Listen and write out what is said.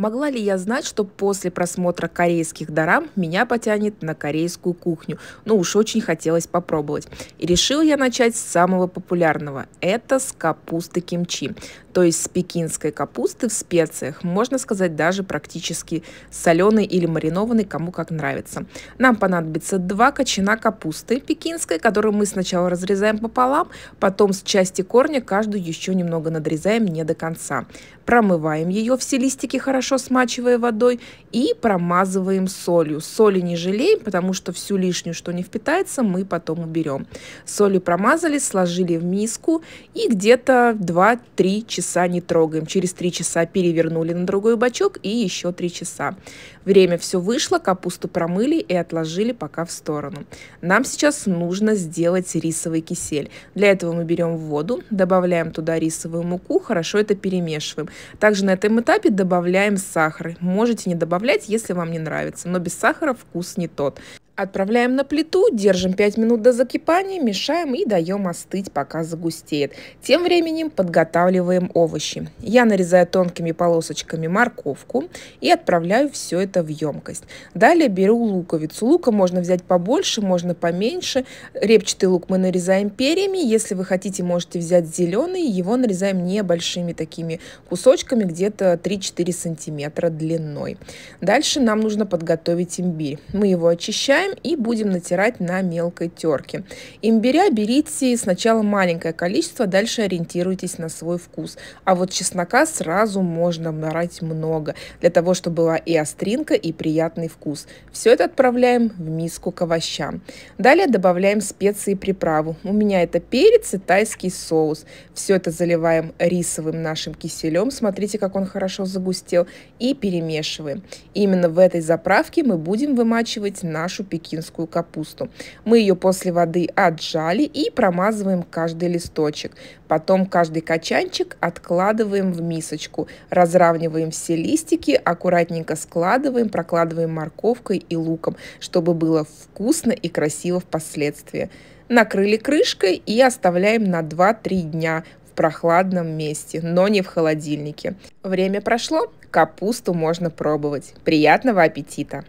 Могла ли я знать, что после просмотра корейских дарам меня потянет на корейскую кухню? Ну уж очень хотелось попробовать. И решил я начать с самого популярного. Это с капусты кимчи то есть с пекинской капусты в специях, можно сказать даже практически соленой или маринованной, кому как нравится. Нам понадобится два кочана капусты пекинской, которую мы сначала разрезаем пополам, потом с части корня каждую еще немного надрезаем не до конца. Промываем ее все листики, хорошо смачивая водой, и промазываем солью. Соли не жалеем, потому что всю лишнюю, что не впитается, мы потом уберем. Солью промазали, сложили в миску и где-то 2-3 часа часа не трогаем. Через три часа перевернули на другой бачок и еще три часа. Время все вышло, капусту промыли и отложили пока в сторону. Нам сейчас нужно сделать рисовый кисель. Для этого мы берем воду, добавляем туда рисовую муку, хорошо это перемешиваем. Также на этом этапе добавляем сахар. Можете не добавлять, если вам не нравится, но без сахара вкус не тот. Отправляем на плиту, держим 5 минут до закипания, мешаем и даем остыть, пока загустеет. Тем временем подготавливаем овощи. Я нарезаю тонкими полосочками морковку и отправляю все это в емкость. Далее беру луковицу. Лука можно взять побольше, можно поменьше. Репчатый лук мы нарезаем перьями. Если вы хотите, можете взять зеленый. Его нарезаем небольшими такими кусочками, где-то 3-4 сантиметра длиной. Дальше нам нужно подготовить имбирь. Мы его очищаем добавляем и будем натирать на мелкой терке. Имбиря берите сначала маленькое количество, дальше ориентируйтесь на свой вкус. А вот чеснока сразу можно брать много, для того, чтобы была и остринка, и приятный вкус. Все это отправляем в миску к овощам. Далее добавляем специи и приправу. У меня это перец и тайский соус. Все это заливаем рисовым нашим киселем. Смотрите, как он хорошо загустел. И перемешиваем. Именно в этой заправке мы будем вымачивать нашу печеньку кульбикинскую капусту. Мы ее после воды отжали и промазываем каждый листочек. Потом каждый качанчик откладываем в мисочку, разравниваем все листики, аккуратненько складываем, прокладываем морковкой и луком, чтобы было вкусно и красиво впоследствии. Накрыли крышкой и оставляем на 2-3 дня в прохладном месте, но не в холодильнике. Время прошло, капусту можно пробовать. Приятного аппетита!